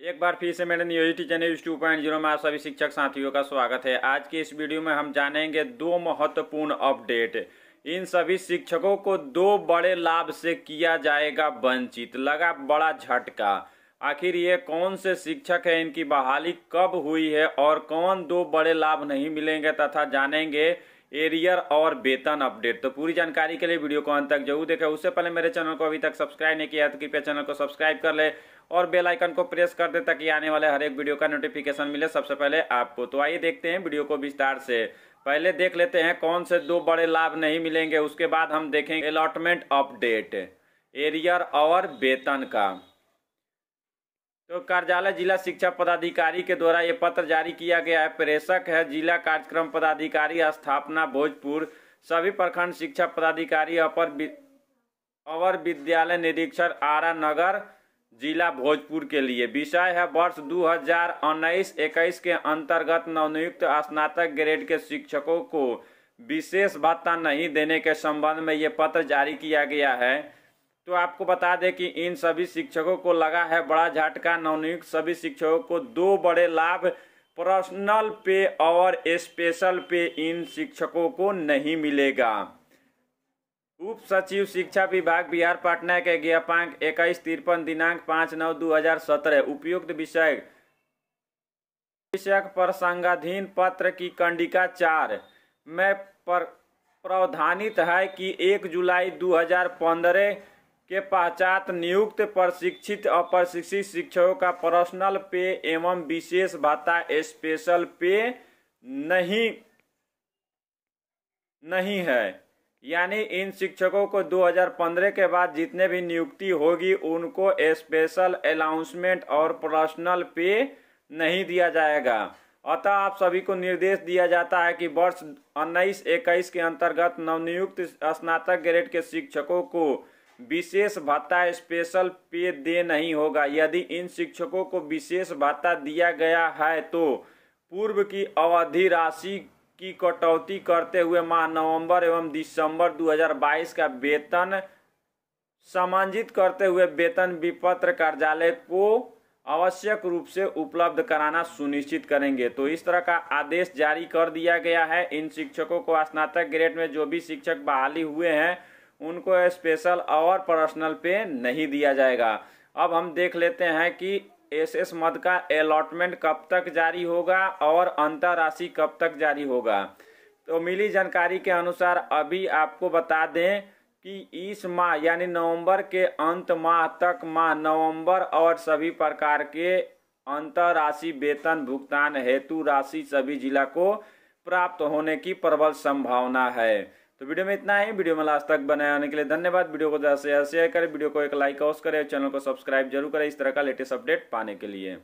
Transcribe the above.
एक बार फिर से मेरे Newsity channel two point zero में आप सभी शिक्षक साथियों का स्वागत है आज के इस वीडियो में हम जानेंगे दो महत्वपूर्ण अपडेट इन सभी शिक्षकों को दो बड़े लाभ से किया जाएगा वंचित लगा बड़ा झटका आखिर ये कौन से शिक्षक हैं इनकी बहाली कब हुई है और कौन दो बड़े लाभ नहीं मिलेंगे तथा जानेंगे एरियर और वेतन अपडेट तो पूरी जानकारी के लिए वीडियो को अंत तक जरूर देखें उससे पहले मेरे चैनल को अभी तक सब्सक्राइब नहीं किया तो कृपया चैनल को सब्सक्राइब कर ले और बेल आइकन को प्रेस कर दे ताकि आने वाले हर एक वीडियो का नोटिफिकेशन मिले सबसे पहले आपको तो आइए देखते हैं वीडियो को विस्तार से पहले देख लेते हैं कौन से दो बड़े लाभ नहीं मिलेंगे उसके बाद हम देखेंगे अलॉटमेंट अपडेट एरियर और वेतन का तो कार्यालय जिला शिक्षा पदाधिकारी के द्वारा ये पत्र जारी किया गया है प्रेषक है जिला कार्यक्रम पदाधिकारी स्थापना भोजपुर सभी प्रखंड शिक्षा पदाधिकारी अपर अवर विद्यालय निरीक्षक आरा नगर जिला भोजपुर के लिए विषय है वर्ष उन्नीस इक्कीस के अंतर्गत नवनियुक्त स्नातक ग्रेड के शिक्षकों को विशेष भत्ता नहीं देने के संबंध में ये पत्र जारी किया गया है तो आपको बता दें कि इन सभी शिक्षकों को लगा है बड़ा झटका नवनियुक्त सभी शिक्षकों को दो बड़े लाभ पर्सनल पे और स्पेशल पे इन शिक्षकों को नहीं मिलेगा उप सचिव शिक्षा विभाग बिहार पटना के ज्ञापांक इक्कीस तिरपन दिनांक पाँच नौ दो हजार सत्रह उपयुक्त विषय विषय प्रसंगाधीन पत्र की कंडिका चार में प्रावधानित है कि एक जुलाई हजार पंद्रह के पश्चात नियुक्त प्रशिक्षित अप्रशिक्षित शिक्षकों का पर्सनल पे एवं विशेष भत्ता स्पेशल पे नहीं नहीं है यानी इन शिक्षकों को 2015 के बाद जितने भी नियुक्ति होगी उनको स्पेशल अलाउंसमेंट और पर्सनल पे नहीं दिया जाएगा अतः आप सभी को निर्देश दिया जाता है कि वर्ष उन्नीस इक्कीस के अंतर्गत नवनियुक्त स्नातक ग्रेड के शिक्षकों को विशेष भत्ता स्पेशल पे दे नहीं होगा यदि इन शिक्षकों को विशेष भत्ता दिया गया है तो पूर्व की अवधि राशि की कटौती करते हुए माह नवंबर एवं दिसंबर 2022 का वेतन समांजित करते हुए वेतन विपत्र कार्यालय को आवश्यक रूप से उपलब्ध कराना सुनिश्चित करेंगे तो इस तरह का आदेश जारी कर दिया गया है इन शिक्षकों को स्नातक ग्रेड में जो भी शिक्षक बहाली हुए हैं उनको स्पेशल और पर्सनल पे नहीं दिया जाएगा अब हम देख लेते हैं कि एस एस मद का अलॉटमेंट कब तक जारी होगा और अंतर राशि कब तक जारी होगा तो मिली जानकारी के अनुसार अभी आपको बता दें कि इस माह यानी नवंबर के अंत माह तक माह नवंबर और सभी प्रकार के अंतर राशि वेतन भुगतान हेतु राशि सभी जिला को प्राप्त होने की प्रबल संभावना है तो वीडियो में इतना ही वीडियो में लास्ट तक बनाए आने के लिए धन्यवाद वीडियो को ज़्यादा से ज़्यादा शेयर करें वीडियो को एक लाइक अवश्य करें चैनल को सब्सक्राइब जरूर करें इस तरह का लेटेस्ट अपडेट पाने के लिए